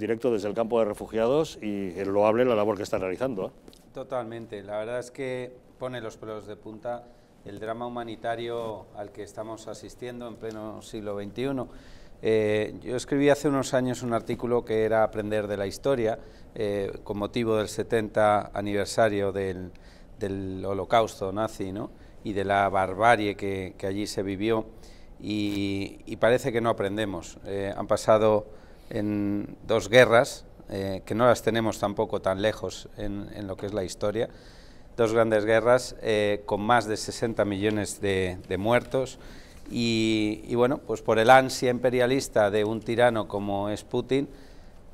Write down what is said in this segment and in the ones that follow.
Directo desde el campo de refugiados y lo loable la labor que está realizando. ¿eh? Totalmente, la verdad es que pone los pelos de punta el drama humanitario al que estamos asistiendo en pleno siglo XXI. Eh, yo escribí hace unos años un artículo que era Aprender de la Historia, eh, con motivo del 70 aniversario del, holocausto nazi ¿no? y de la barbarie que, allí se vivió, y, parece que no aprendemos. han pasado en dos guerras, eh, que no las tenemos tampoco tan lejos en, lo que es la historia, dos grandes guerras eh, con más de 60 millones de, muertos y, bueno, pues por el ansia imperialista de un tirano como es Putin,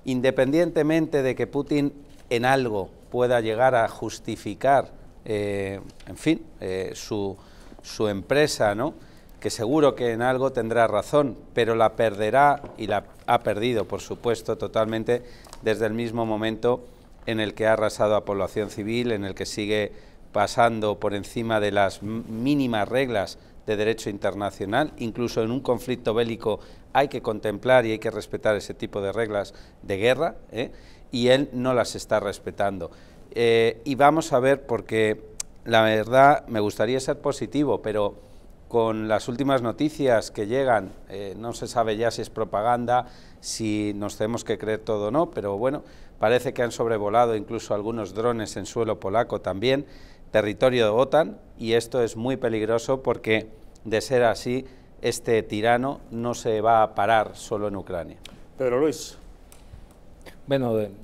independientemente de que Putin en algo pueda llegar a justificar, eh, en fin, su, su empresa, ¿no? que seguro que en algo tendrá razón, pero la perderá y la ha perdido, por supuesto, totalmente desde el mismo momento en el que ha arrasado a población civil, en el que sigue pasando por encima de las mínimas reglas de derecho internacional, incluso en un conflicto bélico hay que contemplar y hay que respetar ese tipo de reglas de guerra, ¿eh? y él no las está respetando. Eh, y vamos a ver, porque la verdad me gustaría ser positivo, pero con las últimas noticias que llegan, eh, no se sabe ya si es propaganda, si nos tenemos que creer todo o no, pero bueno, parece que han sobrevolado incluso algunos drones en suelo polaco también, territorio de OTAN, y esto es muy peligroso porque de ser así, este tirano no se va a parar solo en Ucrania. Pedro Luis. Bueno, de